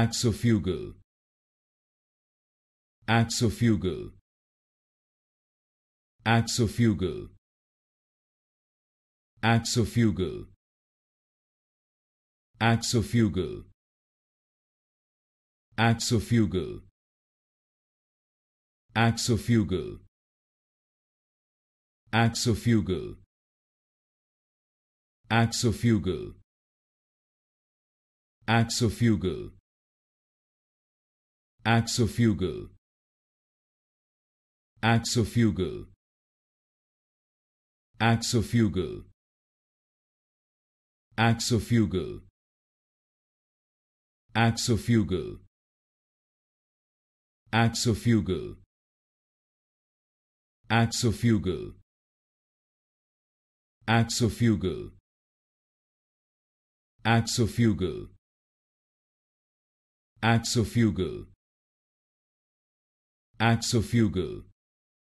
axofugal axofugal axofugal axofugal axofugal axofugal axofugal axofugal axofugal axofugal axofugal axofugal axofugal axofugal axofugal axofugal axofugal axofugal axofugal axofugal Axofugal.